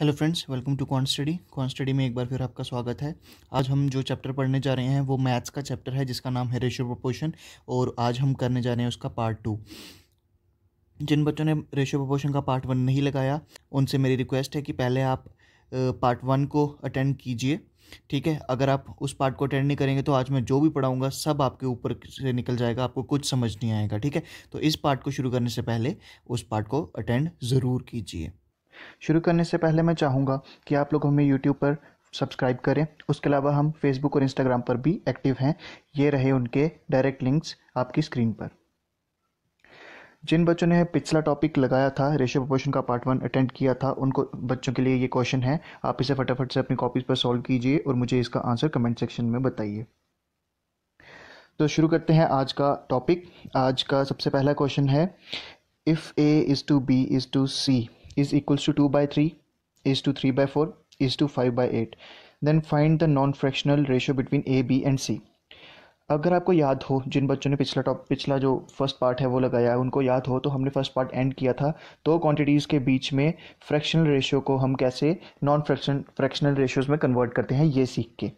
hello friends welcome to con study con study में एक बार फिर आपका स्वागत है आज हम जो चैप्टर पढ़ने जा रहे हैं वो मैथ्स का चैप्टर है जिसका नाम है रेशियो प्रपोर्शन और आज हम करने जा रहे हैं उसका पार्ट टू जिन बच्चों ने रेशियो प्रपोर्शन का पार्ट वन नहीं लगाया उनसे मेरी रिक्वेस्ट है कि पहले आप पार्ट वन को अटेंड कीजिए ठीक है अगर आप उस पार्ट को अटेंड नहीं करेंगे तो आज मैं जो भी पढ़ाऊँगा सब आपके ऊपर से निकल जाएगा आपको कुछ समझ नहीं आएगा ठीक है तो इस पार्ट को शुरू करने से पहले उस पार्ट को अटेंड ज़रूर कीजिए शुरू करने से पहले मैं चाहूँगा कि आप लोग हमें यूट्यूब पर सब्सक्राइब करें उसके अलावा हम फेसबुक और इंस्टाग्राम पर भी एक्टिव हैं ये रहे उनके डायरेक्ट लिंक्स आपकी स्क्रीन पर जिन बच्चों ने पिछला टॉपिक लगाया था रेशियो प्रपोर्शन का पार्ट वन अटेंड किया था उनको बच्चों के लिए ये क्वेश्चन है आप इसे फटाफट से अपनी कॉपीज पर सॉल्व कीजिए और मुझे इसका आंसर कमेंट सेक्शन में बताइए तो शुरू करते हैं आज का टॉपिक आज का सबसे पहला क्वेश्चन है if A is to B is to C is equals to 2 by 3 is to 3 by 4 is to 5 by 8 then find the non fractional ratio between A B and C अगर आपको याद हो जिन बच्चों ने पिछला टॉप पिछला जो फर्स्ट पार्ट है वो लगाया है उनको याद हो तो हमने फर्स्ट पार्ट एंड किया था दो क्वांटिटीज़ के बीच में फ्रैक्शनल रेशियो को हम कैसे नॉन फ्रैक्शन फ्रैक्शनल रेशियोज़ में कन्वर्ट करते हैं ये सीख के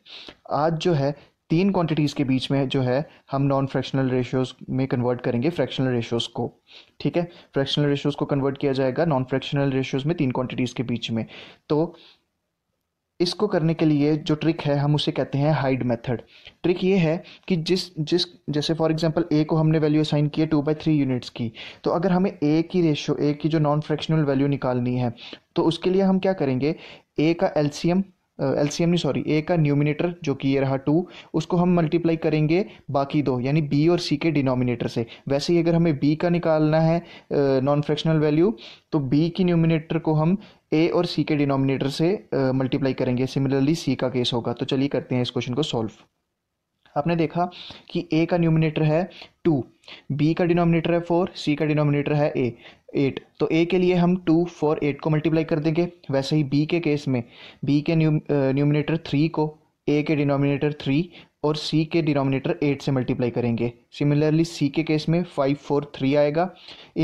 आज जो है तीन क्वांटिटीज़ के बीच में जो है हम नॉन फ्रैक्शनल रेशियोज़ में कन्वर्ट करेंगे फ्रैक्शनल रेशियोज़ को ठीक है फ्रैक्शनल रेशियोज़ को कन्वर्ट किया जाएगा नॉन फ्रैक्शनल रेशियोज़ में तीन क्वांटिटीज़ के बीच में तो इसको करने के लिए जो ट्रिक है हम उसे कहते हैं हाइड मेथड ट्रिक ये है कि जिस जिस जैसे फॉर एग्जांपल ए को हमने वैल्यू असाइन किया टू बाई थ्री यूनिट्स की तो अगर हमें ए की रेशियो ए की जो नॉन फ्रैक्शनल वैल्यू निकालनी है तो उसके लिए हम क्या करेंगे ए का एलसीएम एल सी एम नहीं सॉरी ए का न्यूमिनेटर जो कि ये रहा टू उसको हम मल्टीप्लाई करेंगे बाकी दो यानी बी और सी के डिनोमिनेटर से वैसे ही अगर हमें बी का निकालना है नॉन फ्रैक्शनल वैल्यू तो बी की न्यूमिनेटर को हम ए और सी के डिनोमिनेटर से मल्टीप्लाई करेंगे सिमिलरली सी का केस होगा तो चलिए करते हैं इस क्वेश्चन को सॉल्व आपने देखा कि ए का न्यूमिनेटर है टू बी का डिनोमिनेटर है फोर सी का डिनोमिनेटर है ए एट तो ए के लिए हम टू फोर एट को मल्टीप्लाई कर देंगे वैसे ही बी के केस में बी के न्यूमिनेटर थ्री को ए के डिनोमिनेटर थ्री और सी के डिनोमिनेटर एट से मल्टीप्लाई करेंगे सिमिलरली सी के केस में फाइव फोर थ्री आएगा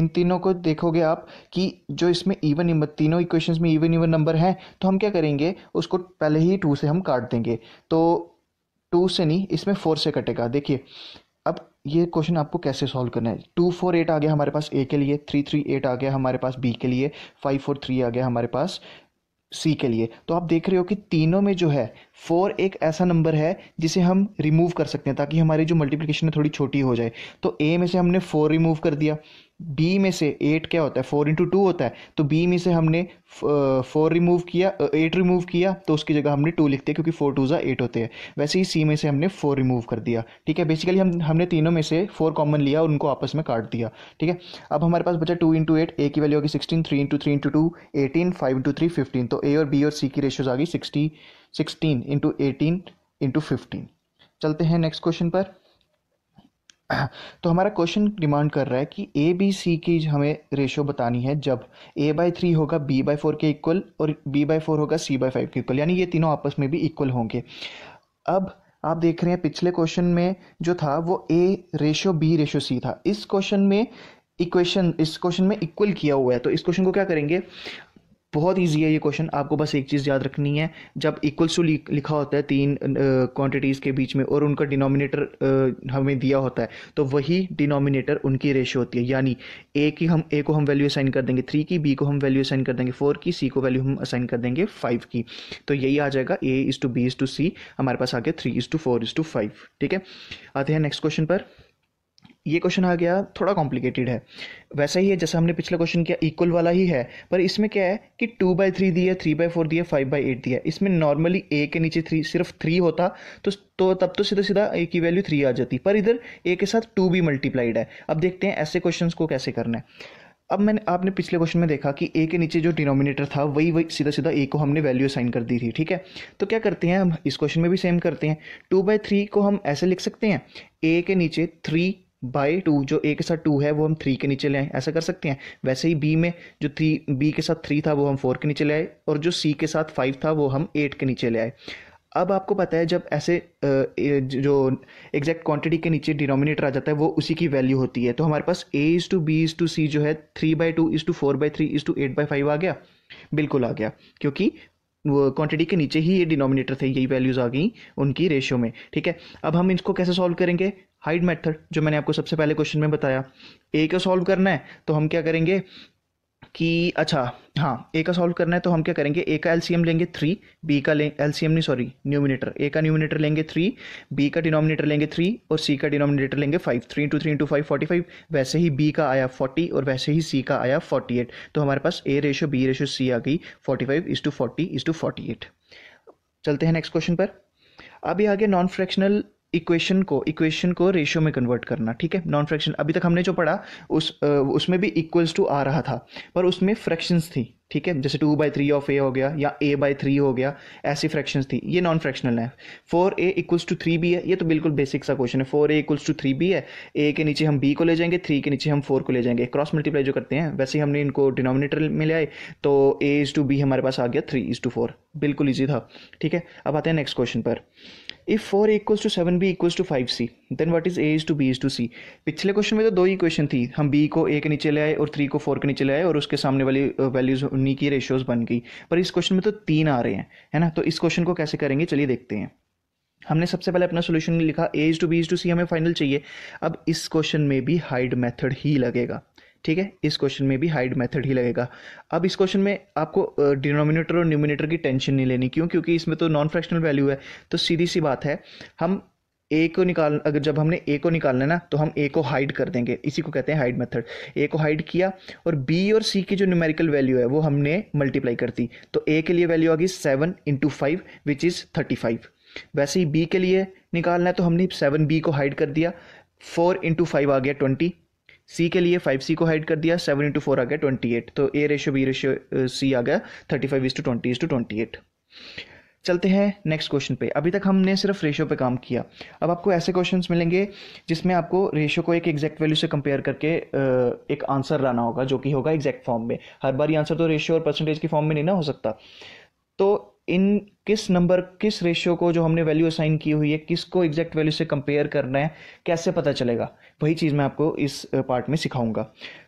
इन तीनों को देखोगे आप कि जो इसमें इवन तीनों इक्वेशंस में इवन इवन नंबर हैं तो हम क्या करेंगे उसको पहले ही टू से हम काट देंगे तो टू से नहीं इसमें फोर से कटेगा देखिए अब ये क्वेश्चन आपको कैसे सॉल्व करना है टू फोर एट आ गया हमारे पास ए के लिए थ्री थ्री एट आ गया हमारे पास बी के लिए फाइव फोर थ्री आ गया हमारे पास सी के लिए तो आप देख रहे हो कि तीनों में जो है फोर एक ऐसा नंबर है जिसे हम रिमूव कर सकते हैं ताकि हमारी जो मल्टीप्लिकेशन है थोड़ी छोटी हो जाए तो ए में से हमने फोर रिमूव कर दिया बी में से एट क्या होता है फोर इंटू टू होता है तो बी में से हमने फोर रिमूव किया एट रिमूव किया तो उसकी जगह हमने टू लिखते हैं क्योंकि फोर टू ज़ा एट होते हैं वैसे ही सी में से हमने फोर रिमूव कर दिया ठीक है बेसिकली हम हमने तीनों में से फोर कॉमन लिया और उनको आपस में काट दिया ठीक है अब हमारे पास बचा टू इंटू एट ए की वैल्यू होगी sixteen three into three into two eighteen five into three fifteen तो ए और बी और सी की रेशियोज आ गई sixty sixteen into eighteen into fifteen चलते हैं नेक्स्ट क्वेश्चन पर तो हमारा क्वेश्चन डिमांड कर रहा है कि ए बी सी की हमें रेशो बतानी है जब ए बाई थ्री होगा बी बाई फोर के इक्वल और बी बाई फोर होगा सी बाई फाइव के इक्वल यानी ये तीनों आपस में भी इक्वल होंगे अब आप देख रहे हैं पिछले क्वेश्चन में जो था वो A ratio B ratio C था इस क्वेश्चन में इक्वेशन इस क्वेश्चन में इक्वल किया हुआ है तो इस क्वेश्चन को क्या करेंगे बहुत ईजी है ये क्वेश्चन आपको बस एक चीज़ याद रखनी है जब इक्वल्स टू लिखा होता है तीन क्वांटिटीज़ के बीच में और उनका डिनोमिनेटर हमें दिया होता है तो वही डिनोमिनेटर उनकी रेशो होती है यानी ए की हम ए को हम वैल्यू असाइन कर देंगे थ्री की बी को हम वैल्यू असाइन कर देंगे फोर की सी को वैल्यू हम असाइन कर देंगे फाइव की तो यही आ जाएगा A is to B is to C हमारे पास आ गया three is to four is to five ठीक है आते हैं नेक्स्ट क्वेश्चन पर ये क्वेश्चन आ गया थोड़ा कॉम्प्लिकेटेड है वैसा ही है जैसा हमने पिछला क्वेश्चन किया इक्वल वाला ही है पर इसमें क्या है कि टू बाई थ्री दिया थ्री बाई फोर दिया फाइव बाई एट दिया इसमें नॉर्मली ए के नीचे थ्री सिर्फ थ्री होता तो तो तब तो सीधा सीधा ए की वैल्यू थ्री आ जाती पर इधर ए के साथ टू भी मल्टीप्लाइड है अब देखते हैं ऐसे क्वेश्चन को कैसे करना है अब मैंने आपने पिछले क्वेश्चन में देखा कि ए के नीचे जो डिनोमिनेटर था वही वही सीधा सीधा ए को हमने वैल्यू असाइन कर दी थी ठीक है तो क्या करते हैं हम इस क्वेश्चन में भी सेम करते हैं टू बाई थ्री को हम ऐसे लिख सकते हैं ए के नीचे थ्री बाई टू जो ए के साथ टू है वो हम थ्री के नीचे ले आए ऐसा कर सकते हैं वैसे ही बी में जो थ्री बी के साथ थ्री था वो हम फोर के नीचे ले आए और जो सी के साथ फाइव था वो हम एट के नीचे ले आए अब आपको पता है जब ऐसे जो एग्जैक्ट क्वांटिटी के नीचे डिनोमिनेटर आ जाता है वो उसी की वैल्यू होती है तो हमारे पास A is to B is to C जो है three by two is to four by three is to eight by five आ गया बिल्कुल आ गया क्योंकि वो क्वांटिटी के नीचे ही ये डिनोमिनेटर थे यही वैल्यूज़ आ गई उनकी रेशियो में ठीक है अब हम इसको कैसे सॉल्व करेंगे हाइड मेथड जो मैंने आपको सबसे पहले क्वेश्चन में बताया ए का सॉल्व करना है तो हम क्या करेंगे कि अच्छा हाँ ए का सॉल्व करना है तो हम क्या करेंगे ए का एलसीएम लेंगे थ्री बी का लें एलसीएम नहीं सॉरी न्यूमिनेटर ए का न्यूमिनेटर लेंगे थ्री बी का डिनोमिनेटर लेंगे थ्री और सी का डिनोमिनेटर लेंगे five three into three into five forty five वैसे ही बी का आया फोर्टी और वैसे ही सी का आया फोर्टी एट तो हमारे पास A ratio B ratio C आ गई forty five is to forty is to forty eight चलते हैं नेक्स्ट क्वेश्चन पर अभी आगे नॉन फ्रैक्शनल इक्वेशन को इक्वेशन को रेशियो में कन्वर्ट करना ठीक है नॉन फ्रैक्शन अभी तक हमने जो पढ़ा उस उसमें भी इक्वल्स टू आ रहा था पर उसमें फ्रैक्शंस थी ठीक है जैसे two by three of A हो गया या ए बाई थ्री हो गया ऐसी फ्रैक्शंस थी ये नॉन फ्रैक्शनल है four A equals to three B है ये तो बिल्कुल बेसिक सा क्वेश्चन है four A equals to three B है ए के नीचे हम बी को ले जाएंगे थ्री के नीचे हम फोर को ले जाएंगे क्रॉस मल्टीप्लाई जो करते हैं वैसे ही हमने इनको डिनोमिनेटर में ले आए तो ए इज़ टू बी हमारे पास आ गया थ्री इज़ टू फोर बिल्कुल ईजी था ठीक है अब आते हैं नेक्स्ट क्वेश्चन पर if four equals to seven B equals to five C then what is A is to B is to C पिछले क्वेश्चन में तो दो ही क्वेश्चन थी हम बी को ए के नीचे ले आए और थ्री को फोर के नीचे ले आए और उसके सामने वाली वैल्यूज उन्हीं की रेशियोज बन गई पर इस क्वेश्चन में तो तीन आ रहे हैं है ना तो इस क्वेश्चन को कैसे करेंगे चलिए देखते हैं हमने सबसे पहले अपना सोल्यूशन लिखा A is to B is to C हमें फाइनल चाहिए अब इस क्वेश्चन में भी हाइड मेथड ही लगेगा ठीक है इस क्वेश्चन में भी हाइड मेथड ही लगेगा अब इस क्वेश्चन में आपको डिनोमिनेटर और न्यूमिनेटर की टेंशन नहीं लेनी क्यों क्योंकि इसमें तो नॉन फ्रैक्शनल वैल्यू है तो सीधी सी बात है हम ए को निकाल अगर जब हमने ए को निकालना है ना तो हम ए को हाइड कर देंगे इसी को कहते हैं हाइड मेथड ए को हाइड किया और बी और सी की जो न्यूमेरिकल वैल्यू है वो हमने मल्टीप्लाई कर दी तो ए के लिए वैल्यू आ गई seven into five which is thirty five वैसे ही बी के लिए निकालना है तो हमने सेवन बी को हाइड कर दिया फोर इंटू फाइव आ गया ट्वेंटी सी के लिए फाइव सी को हाइड कर दिया सेवन इंटू फोर आ गया ट्वेंटी एट तो A ratio B ratio C आ गया thirty five is to twenty is to twenty eight चलते हैं नेक्स्ट क्वेश्चन पे अभी तक हमने सिर्फ रेशियो पे काम किया अब आपको ऐसे क्वेश्चन मिलेंगे जिसमें आपको रेशियो को एक एग्जैक्ट वैल्यू से कंपेयर करके uh, एक आंसर लाना होगा जो कि होगा एग्जैक्ट फॉर्म में हर बार ये आंसर तो रेशियो और परसेंटेज के फॉर्म में नहीं ना हो सकता तो इन किस नंबर किस रेशियो को जो हमने वैल्यू असाइन की हुई है किसको एग्जैक्ट वैल्यू से कंपेयर करना है कैसे पता चलेगा वही चीज़ मैं आपको इस पार्ट में सिखाऊंगा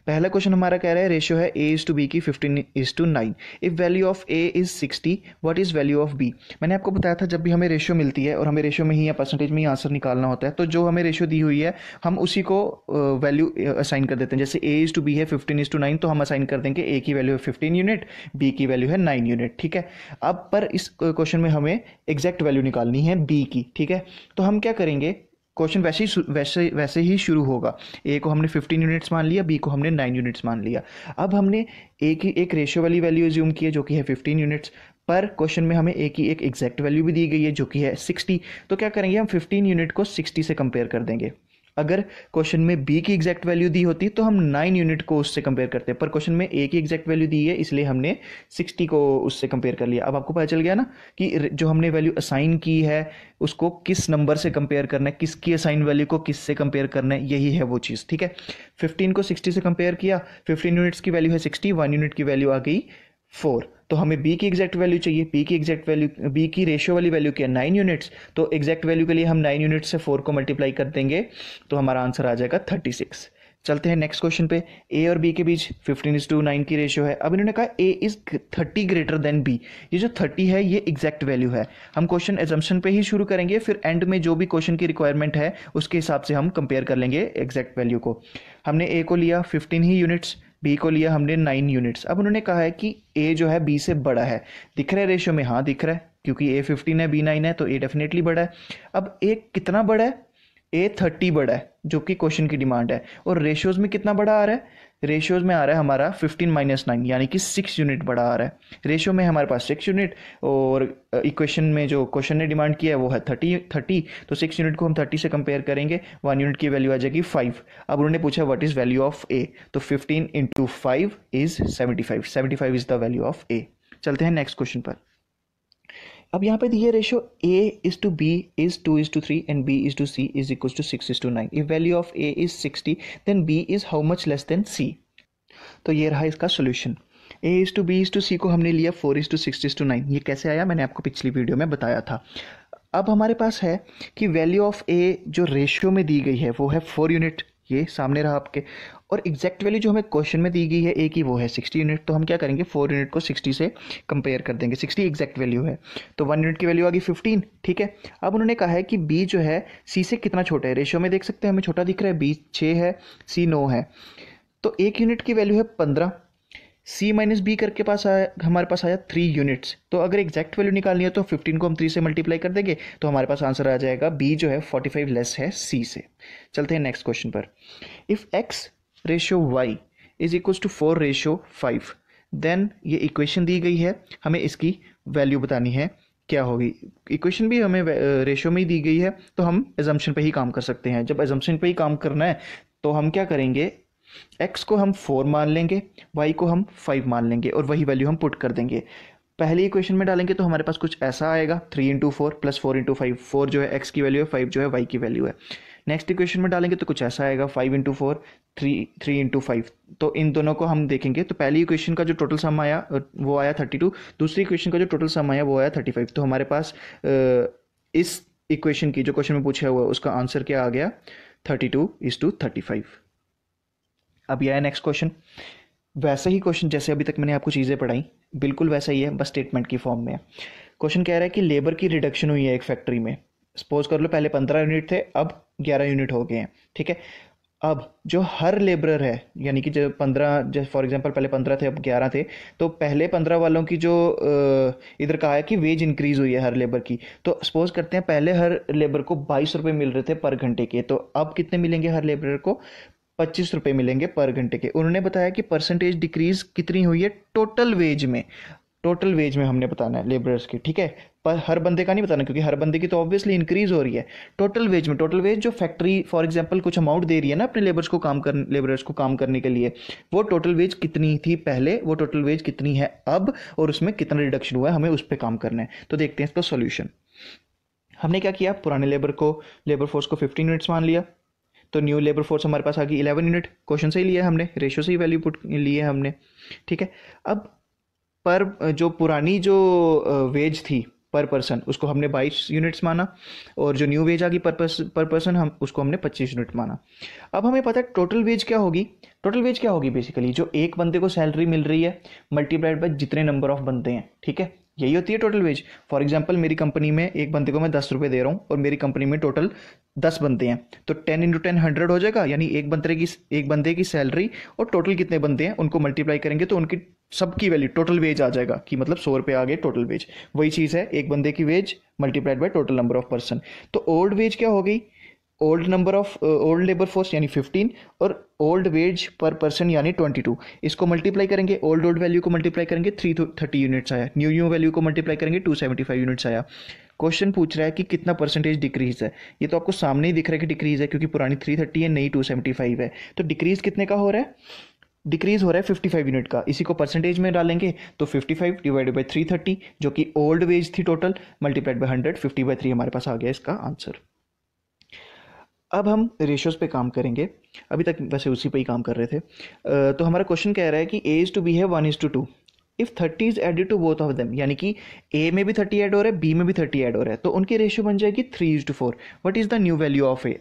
पहला क्वेश्चन हमारा कह रहा है रेशियो है ए इज़ टू बी की fifteen is to nine if value of A is sixty what is value of B मैंने आपको बताया था जब भी हमें रेशियो मिलती है और हमें रेशियो में ही या परसेंटेज में ही आंसर निकालना होता है तो जो हमें रेशियो दी हुई है हम उसी को वैल्यू असाइन कर देते हैं जैसे ए इज़ टू बी है फिफ्टीन इज़ टू नाइन तो हम असाइन कर देंगे ए की वैल्यू है फिफ्टीन यूनिट बी की वैल्यू है नाइन यूनिट ठीक है अब पर इस क्वेश्चन क्वेश्चन में हमें एग्जैक्ट वैल्यू निकालनी है बी की ठीक है तो हम क्या करेंगे क्वेश्चन वैसे ही वैसे वैसे ही शुरू होगा ए को हमने 15 यूनिट्स मान लिया बी को हमने 9 यूनिट्स मान लिया अब हमने ए की एक रेशियो वाली वैल्यू एज्यूम की है जो कि है 15 यूनिट्स पर क्वेश्चन में हमें ए की एक एग्जैक्ट वैल्यू भी दी गई है जो कि है 60 तो क्या करेंगे हम 15 यूनिट को 60 से कंपेयर कर देंगे अगर क्वेश्चन में बी की एग्जैक्ट वैल्यू दी होती तो हम नाइन यूनिट को उससे कंपेयर करते पर क्वेश्चन में ए की एग्जैक्ट वैल्यू दी है इसलिए हमने सिक्सटी को उससे कंपेयर कर लिया अब आपको पता चल गया ना कि जो हमने वैल्यू असाइन की है उसको किस नंबर से कंपेयर करना है किसकी असाइन वैल्यू को किससे कंपेयर करना है यही है वो चीज़ ठीक है फिफ्टीन को सिक्सटी से कंपेयर किया फिफ्टीन यूनिट्स की वैल्यू है सिक्सटी वन यूनिट की वैल्यू आ गई फोर तो हमें बी की एग्जैक्ट वैल्यू चाहिए पी की एग्जैक्ट वैल्यू बी की रेशियो वाली वैल्यू क्या नाइन यूनिट्स तो एग्जैक्ट वैल्यू के लिए हम नाइन यूनिट्स से फोर को मल्टीप्लाई कर देंगे तो हमारा आंसर आ जाएगा थर्टी सिक्स चलते हैं नेक्स्ट क्वेश्चन पे ए और बी के बीच फिफ्टीन इज टू नाइन की रेशियो है अब इन्होंने कहा A is thirty greater than B ये जो थर्टी है ये एग्जैक्ट वैल्यू है हम क्वेश्चन एजम्पन पे ही शुरू करेंगे फिर एंड में जो भी क्वेश्चन की रिक्वायरमेंट है उसके हिसाब से हम कंपेयर कर लेंगे एग्जैक्ट वैल्यू को हमने ए को लिया फिफ्टीन ही यूनिट्स बी को लिया हमने नाइन यूनिट्स अब उन्होंने कहा है कि ए जो है बी से बड़ा है दिख रहा है रेशियो में हाँ दिख रहा है क्योंकि ए फिफ्टीन है बी नाइन है तो ए डेफिनेटली बड़ा है अब ए कितना बड़ा है ए थर्टी बड़ा है जो कि क्वेश्चन की डिमांड है और रेशियोज में कितना बड़ा आ रहा है रेशियोज में आ रहा है हमारा फिफ्टीन माइनस नाइन यानी कि सिक्स यूनिट बड़ा आ रहा है रेशियो में हमारे पास सिक्स यूनिट और इक्वेशन में जो क्वेश्चन ने डिमांड किया है वो है थर्टी थर्टी तो सिक्स यूनिट को हम थर्टी से कंपेयर करेंगे वन यूनिट की वैल्यू आ जाएगी फाइव अब उन्होंने पूछा what is value of A तो fifteen into five is seventy five seventy five is the value of A चलते हैं नेक्स्ट क्वेश्चन पर अब यहाँ पे दिए ratio A is to B is to is to three and B is to C is equal to six is to nine if value of A is sixty then B is how much less than C तो ये रहा इसका solution A is to B is to C को हमने लिया four is to six is to nine ये कैसे आया मैंने आपको पिछली वीडियो में बताया था अब हमारे पास है कि वैल्यू ऑफ ए जो रेशियो में दी गई है वो है फोर यूनिट ये सामने रहा आपके और एग्जैक्ट वैल्यू जो हमें क्वेश्चन में दी गई है ए की वो है सिक्सटी यूनिट तो हम क्या करेंगे फोर यूनिट को सिक्सटी से कंपेयर कर देंगे सिक्सटी एग्जैक्ट वैल्यू है तो वन यूनिट की वैल्यू आ गई फिफ्टीन ठीक है अब उन्होंने कहा है कि बी जो है सी से कितना छोटा है रेशियो में देख सकते हैं हमें छोटा दिख रहा है बी छः है सी नौ है तो एक यूनिट की वैल्यू है पंद्रह सी माइनस बी करके पास आया हमारे पास आया थ्री यूनिट्स तो अगर एग्जैक्ट वैल्यू निकालनी है तो फिफ्टीन को हम थ्री से मल्टीप्लाई कर देंगे तो हमारे पास आंसर आ जाएगा बी जो है फोर्टी फाइव लेस है सी से चलते हैं नेक्स्ट क्वेश्चन पर if x ratio y is equal to four ratio five then ये इक्वेशन दी गई है हमें इसकी वैल्यू बतानी है क्या होगी इक्वेशन भी हमें रेशो में ही दी गई है तो हम एजम्पन पे ही काम कर सकते हैं जब एजम्पन पे ही काम करना है तो हम क्या करेंगे एक्स को हम फोर मान लेंगे वाई को हम फाइव मान लेंगे और वही वैल्यू हम पुट कर देंगे पहले इक्वेशन में डालेंगे तो हमारे पास कुछ ऐसा आएगा three into four plus four into five four जो है एक्स की वैल्यू है फाइव जो है वाई की वैल्यू है नेक्स्ट इक्वेशन में डालेंगे तो कुछ ऐसा आएगा five into four three three into five तो इन दोनों को हम देखेंगे तो पहली इक्वेशन का जो टोटल सम आया वो आया थर्टी टू दूसरी इक्वेशन का जो टोटल सम आया वो आया थर्टी फाइव तो हमारे पास इस इक्वेशन की जो क्वेश्चन में पूछा हुआ है उसका आंसर क्या आ गया thirty two is to thirty five अभी आया नेक्स्ट क्वेश्चन वैसा ही क्वेश्चन जैसे अभी तक मैंने आपको चीज़ें पढ़ाई बिल्कुल वैसा ही है बस स्टेटमेंट की फॉर्म में है क्वेश्चन कह रहा है कि लेबर की रिडक्शन हुई है एक फैक्ट्री में सपोज कर लो पहले पंद्रह यूनिट थे अब ग्यारह यूनिट हो गए हैं ठीक है अब जो हर लेबरर है यानी कि जो पंद्रह जैसे फॉर एग्जांपल पहले पंद्रह थे अब ग्यारह थे तो पहले पंद्रह वालों की जो इधर कहा है कि वेज इंक्रीज़ हुई है हर लेबर की तो सपोज़ करते हैं पहले हर लेबर को बाईस रुपये मिल रहे थे पर घंटे के तो अब कितने मिलेंगे हर लेबर को पच्चीस रुपये मिलेंगे पर घंटे के उन्होंने बताया कि परसेंटेज डिक्रीज कितनी हुई है टोटल वेज में टोटल वेज में हमने बताना है लेबरर्स की ठीक है पर हर बंदे का नहीं बताना क्योंकि हर बंदे की तो ऑब्वियसली इंक्रीज हो रही है टोटल वेज में टोटल वेज जो फैक्ट्री फॉर एग्जांपल कुछ अमाउंट दे रही है ना अपने लेबर्स को काम कर लेबरर्स को काम करने के लिए वो टोटल वेज कितनी थी पहले वो टोटल वेज कितनी है अब और उसमें कितना रिडक्शन हुआ है हमें उस पर काम करना है तो देखते हैं इसका सोल्यूशन हमने क्या किया पुराने लेबर को लेबर फोर्स को फिफ्टीन यूनिट्स मान लिया तो न्यू लेबर फोर्स हमारे पास आ गई इलेवन यूनिट क्वेश्चन से ही लिया हमने रेशो से ही वैल्यू पुट लिए हमने ठीक है अब पर जो पुरानी जो वेज थी पर पर्सन उसको हमने 22 यूनिट्स माना और जो न्यू वेज आ गई पर पर्सन हम उसको हमने 25 यूनिट माना अब हमें पता है टोटल वेज क्या होगी टोटल वेज क्या होगी बेसिकली जो एक बंदे को सैलरी मिल रही है मल्टीप्लाइड बाय जितने नंबर ऑफ बंदे हैं ठीक है यही होती है टोटल वेज फॉर एग्जाम्पल मेरी कंपनी में एक बंदे को मैं दस रुपये दे रहा हूँ और मेरी कंपनी में टोटल दस बंदे हैं तो टेन इंटू टेन हंड्रेड हो जाएगा यानी एक बंदे की एक बंदे की सैलरी और टोटल कितने बंदे हैं उनको मल्टीप्लाई करेंगे तो उनकी सबकी वैल्यू टोटल वेज आ जाएगा कि मतलब सौ रुपये आ गए टोटल वेज वही चीज़ है एक बंदे की wage multiplied by total number of person तो ओल्ड वेज क्या हो गई old number of old labour force यानी 15 और ओल्ड वेज पर पर्सन यानी 22 इसको मल्टीप्लाई करेंगे ओल्ड ओल्ड वैल्यू को मल्टीप्लाई करेंगे थ्री थर्टी यूनिट्स आया न्यू न्यू वैल्यू को मल्टीप्लाई करेंगे 275 यूनिट्स आया क्वेश्चन पूछ रहा है कि कितना परसेंटेज डिक्रीज है ये तो आपको सामने ही दिख रहा है कि डिक्रीज है क्योंकि पुरानी थर्टी है नई फाइव है तो डिक्रीज कितने का हो रहा है डिक्रीज हो रहा है 55 यूनिट का इसी को परसेंटेज में डालेंगे तो 55 डिवाइडेड बाई 330 जो कि ओल्ड वेज थी टोटल मल्टीप्लाइड बाई 100 50 बाई 3 हमारे पास आ गया इसका आंसर अब हम रेशोज़ पे काम करेंगे अभी तक वैसे उसी पे ही काम कर रहे थे uh, तो हमारा क्वेश्चन कह रहा है कि ए इज़ टू बी है one is to two if thirty is added to both of them यानी कि ए में भी थर्टी ऐड हो रहा है बी में भी थर्टी ऐड हो रहा है तो उनकी रेशियो बन जाएगी three is to four what is the new value of A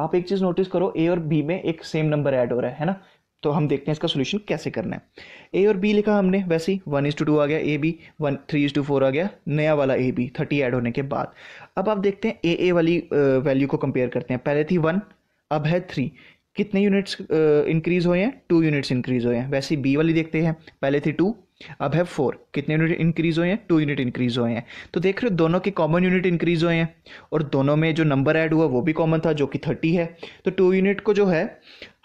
आप एक चीज़ नोटिस करो ए और बी में एक सेम नंबर ऐड हो रहा है ना तो हम देखते हैं इसका सोल्यूशन कैसे करना है ए और बी लिखा हमने वैसे ही वन इज टू टू आ गया A B one three is to four आ गया नया वाला ए बी थर्टी ऐड होने के बाद अब आप देखते हैं ए ए वाली वैल्यू को कंपेयर करते हैं पहले थी वन अब है थ्री कितने यूनिट्स इंक्रीज हुए हैं टू यूनिट्स इंक्रीज हुए हैं वैसे बी वाली देखते हैं पहले थी टू अब है फोर कितने यूनिट इंक्रीज हुए हैं टू यूनिट इंक्रीज हुए हैं तो देख रहे हो दोनों के कॉमन यूनिट इंक्रीज हुए हैं और दोनों में जो नंबर ऐड हुआ वो भी कॉमन था जो कि थर्टी है तो टू यूनिट को जो है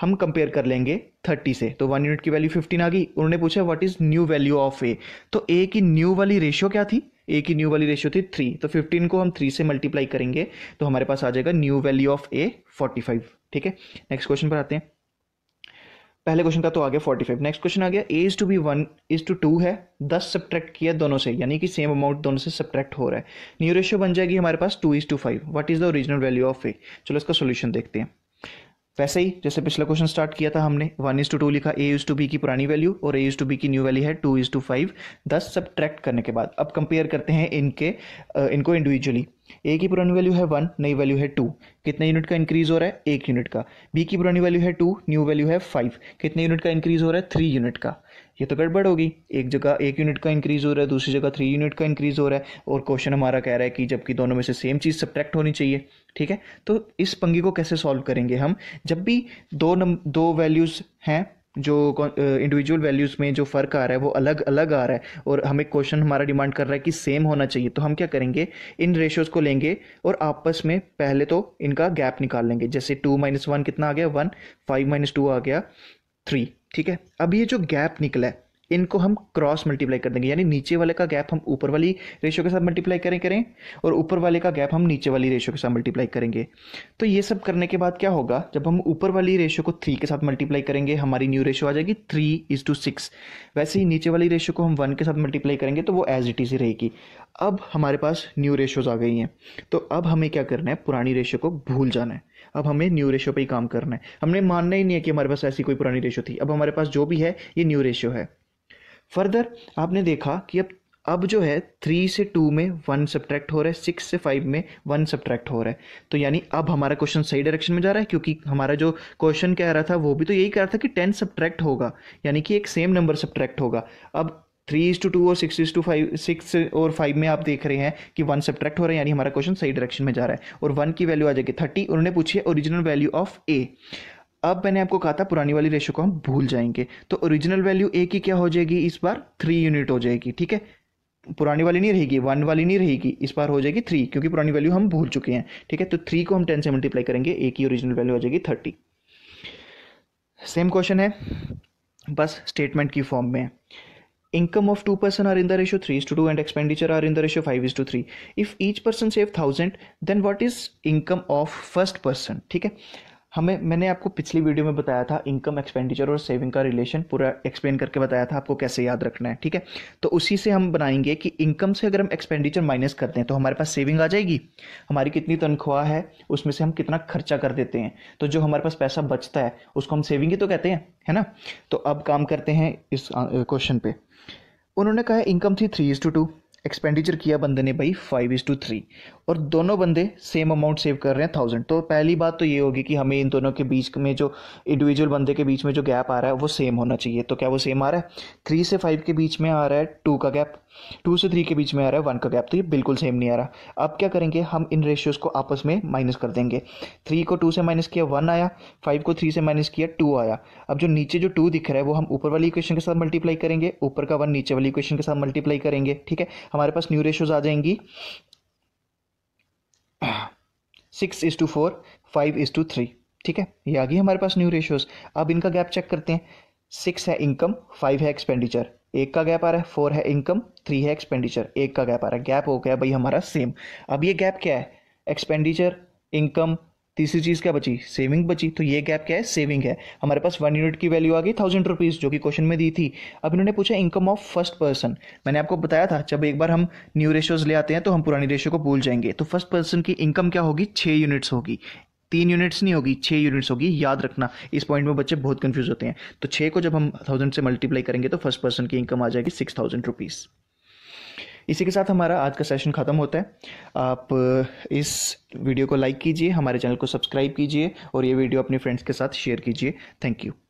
हम कंपेयर कर लेंगे थर्टी से तो वन यूनिट की वैल्यू फिफ्टीन आ गई उन्होंने पूछा what is new value of A तो ए की न्यू वाली रेशियो क्या थी ए की न्यू वाली रेशियो थी थ्री तो फिफ्टीन को हम थ्री से मल्टीप्लाई करेंगे तो हमारे पास आ जाएगा new value of A forty five ठीक है नेक्स्ट क्वेश्चन पर आते हैं पहले क्वेश्चन का तो आ गया फोर्टी फाइव नेक्स्ट क्वेश्चन आ गया A is to B one is to two है दस सब्ट्रैक्ट किया दोनों से यानी कि सेम अमाउंट दोनों से सब्ट्रैक्ट हो रहा है न्यू रेशियो बन जाएगी हमारे पास two is to five what is the original value of A चलो इसका सोल्यूशन देखते हैं वैसे ही जैसे पिछला क्वेश्चन स्टार्ट किया था हमने वन इज टू टू लिखा ए इज टू बी की पुरानी वैल्यू और ए इज टू बी की न्यू वैल्यू है टू इज टू फाइव दस सब ट्रैक्ट करने के बाद अब कंपेयर करते हैं इनके इनको इंडिविजुअली ए की पुरानी वैल्यू है वन नई वैल्यू है टू कितने यूनिट का इंक्रीज हो रहा है एक यूनिट का बी की पुरानी वैल्यू है टू न्यू वैल्यू है फाइव कितने यूनिट का इंक्रीज हो रहा है थ्री यूनिट का ये तो गड़बड़ होगी एक जगह एक यूनिट का इंक्रीज हो रहा है दूसरी जगह थ्री यूनिट का इंक्रीज हो रहा है और क्वेश्चन हमारा कह रहा है कि जबकि दोनों में से सेम चीज़ सब्ट्रैक्ट होनी चाहिए ठीक है तो इस पंगी को कैसे सॉल्व करेंगे हम जब भी दो नम दो वैल्यूज़ हैं जो इंडिविजुअल वैल्यूज़ में जो फ़र्क आ रहा है वो अलग अलग आ रहा है और हमें क्वेश्चन हमारा डिमांड कर रहा है कि सेम होना चाहिए तो हम क्या करेंगे इन रेशोज़ को लेंगे और आपस में पहले तो इनका गैप निकाल लेंगे जैसे टू माइनस वन कितना आ गया वन फाइव माइनस टू आ गया थ्री ठीक है अब ये जो गैप निकला है इनको हम क्रॉस मल्टीप्लाई कर देंगे यानी नीचे वाले का गैप हम ऊपर वाली रेशो के साथ मल्टीप्लाई करें करें और ऊपर वाले का गैप हम नीचे वाली रेशो के साथ मल्टीप्लाई करेंगे तो ये सब करने के बाद क्या होगा जब हम ऊपर वाली रेशो को थ्री के साथ मल्टीप्लाई करेंगे हमारी न्यू रेशो आ जाएगी थ्री इज टू सिक्स वैसे ही नीचे वाली रेशो को हम वन के साथ मल्टीप्लाई करेंगे तो वो एज इट इज ही रहेगी अब हमारे पास न्यू रेशोज आ गई हैं तो अब हमें क्या करना है पुरानी रेशो को भूल जाना है अब हमें न्यू रेशो पे ही काम करना है हमने मानना ही नहीं है कि हमारे पास ऐसी कोई पुरानी रेशो थी अब हमारे पास जो भी है ये न्यू रेशो है फर्दर आपने देखा कि अब अब जो है थ्री से टू में वन सब्ट्रैक्ट हो रहा है सिक्स से फाइव में वन सब्ट्रैक्ट हो रहा है तो यानी अब हमारा क्वेश्चन सही डायरेक्शन में जा रहा है क्योंकि हमारा जो क्वेश्चन कह रहा था वो भी तो यही कह रहा था कि टेन सब्ट्रैक्ट होगा यानी कि एक सेम नंबर सब्ट्रैक्ट होगा अब थ्री इज टू टू और six is to five six और फाइव में आप देख रहे हैं कि वन सब्ट्रैक्ट हो रहा है यानी हमारा क्वेश्चन सही डायरेक्शन में जा रहा है और वन की वैल्यू आ जाएगी थर्टी उन्होंने पूछी है ओरिजिनल वैल्यू ऑफ ए अब मैंने आपको कहा था पुरानी वाली रेशो को हम भूल जाएंगे तो ओरिजिनल वैल्यू ए की क्या हो जाएगी इस बार थ्री यूनिट हो जाएगी ठीक है पुरानी वाली नहीं रहेगी वन वाली नहीं रहेगी इस बार हो जाएगी थ्री क्योंकि पुरानी वैल्यू हम भूल चुके हैं ठीक है तो थ्री को हम टेन से मल्टीप्लाई करेंगे ए की ओरिजिनल वैल्यू हो जाएगी थर्टी सेम क्वेश्चन है बस स्टेटमेंट की फॉर्म में income of two person are in the ratio three is to two and expenditure are in the ratio five is to three if each person save thousand then what is income of first person ठीक है हमें मैंने आपको पिछली video में बताया था income expenditure और सेविंग का रिलेशन पूरा एक्सप्लेन करके बताया था आपको कैसे याद रखना है ठीक है तो उसी से हम बनाएंगे कि इनकम से अगर हम एक्सपेंडिचर माइनस करते हैं तो हमारे पास सेविंग आ जाएगी हमारी कितनी तनख्वाह है उसमें से हम कितना खर्चा कर देते हैं तो जो हमारे पास पैसा बचता है उसको हम सेविंग ही तो कहते हैं है ना तो अब काम करते हैं इस क्वेश्चन पे उन्होंने कहा इनकम थी three is to two expenditure किया बंदे ने भाई फाइव इज टू थ्री और दोनों बंदे सेम अमाउंट सेव कर रहे हैं थाउजेंड तो पहली बात तो ये होगी कि हमें इन दोनों के बीच में जो इंडिविजुअल बंदे के बीच में जो गैप आ रहा है वो सेम होना चाहिए तो क्या वो सेम आ रहा है थ्री से फाइव के बीच में आ रहा है टू का गैप टू से थ्री के बीच में आ रहा है वन का गैप तो ये बिल्कुल सेम नहीं आ रहा अब क्या करेंगे हम इन रेशियोज को आपस में माइनस कर देंगे थ्री को टू से माइनस किया वन आया फाइव को थ्री से माइनस किया टू आया अब जो नीचे जो टू दिख रहा है वो हम ऊपर वाली इक्वेशन के साथ मल्टीप्लाई करेंगे ऊपर का वन नीचे वाली इक्वेशन के साथ मल्टीप्लाई करेंगे ठीक है हमारे पास न्यू रेशियोज आ जाएंगी six is to four five is to three ठीक है ये आ गई हमारे पास न्यू रेशियोज अब इनका गैप चेक करते हैं सिक्स है इनकम फाइव है एक्सपेंडिचर एक का गैप आ रहा है फोर है इनकम थ्री है एक्सपेंडिचर एक का गैप आ रहा है गैप हो गया भाई हमारा सेम अब ये गैप क्या है एक्सपेंडिचर इनकम तीसरी चीज़ क्या बची सेविंग बची तो ये गैप क्या है सेविंग है हमारे पास वन यूनिट की वैल्यू आ गई थाउजेंड रुपीज़ जो कि क्वेश्चन में दी थी अब इन्होंने पूछा इनकम ऑफ फर्स्ट पर्सन मैंने आपको बताया था जब एक बार हम न्यू रेशियोज ले आते हैं तो हम पुरानी रेशियो को भूल जाएंगे तो फर्स्ट पर्सन की इनकम क्या होगी छः यूनिट्स होगी तीन यूनिट्स नहीं होगी छः यूनिट्स होगी याद रखना इस पॉइंट में बच्चे बहुत कन्फ्यूज होते हैं तो छः को जब हम थाउजेंड से मल्टीप्लाई करेंगे तो फर्स्ट पर्सन की इनकम आ जाएगी सिक्स थाउजेंड रुपीज़ इसी के साथ हमारा आज का सेशन ख़त्म होता है आप इस वीडियो को लाइक कीजिए हमारे चैनल को सब्सक्राइब कीजिए और ये वीडियो अपने फ्रेंड्स के साथ शेयर कीजिए थैंक यू